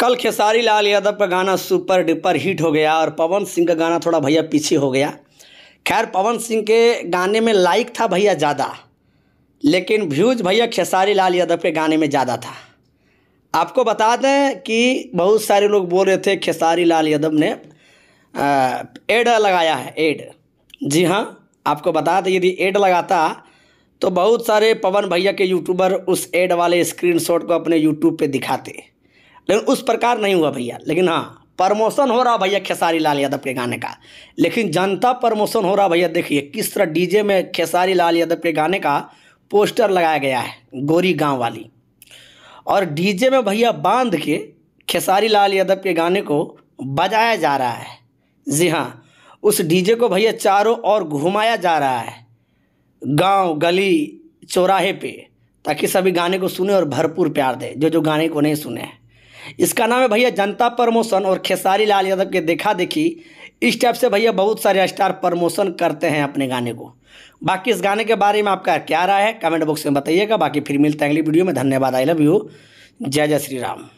कल खेसारी लाल यादव का गाना सुपर डुपर हिट हो गया और पवन सिंह का गाना थोड़ा भैया पीछे हो गया खैर पवन सिंह के गाने में लाइक था भैया ज़्यादा लेकिन व्यूज़ भैया खेसारी लाल यादव के गाने में ज़्यादा था आपको बता दें कि बहुत सारे लोग बोल रहे थे खेसारी लाल यादव ने एड लगाया है एड जी हाँ आपको बता दें यदि एड लगाता तो बहुत सारे पवन भैया के यूट्यूबर उस एड वाले स्क्रीनशॉट को अपने यूट्यूब पे दिखाते लेकिन उस प्रकार नहीं हुआ भैया लेकिन हाँ प्रमोशन हो रहा भैया खेसारी लाल यादव के गाने का लेकिन जनता प्रमोशन हो रहा भैया देखिए किस तरह डीजे में खेसारी लाल यादव के गाने का पोस्टर लगाया गया है गोरी गांव वाली और डीजे में भैया बांध के खेसारी लाल यादव के गाने को बजाया जा रहा है जी हाँ उस डीजे को भैया चारों ओर घुमाया जा रहा है गांव गली चौराहे पे ताकि सभी गाने को सुने और भरपूर प्यार दे जो जो गाने को नहीं सुने हैं इसका नाम है भैया जनता प्रमोशन और खेसारी लाल यादव के देखा देखी इस टाइप से भैया बहुत सारे स्टार प्रमोशन करते हैं अपने गाने को बाकी इस गाने के बारे में आपका क्या राय है कमेंट बॉक्स में बताइएगा बाकी फिर मिलते हैं अगली वीडियो में धन्यवाद आई लव यू जय जय श्री राम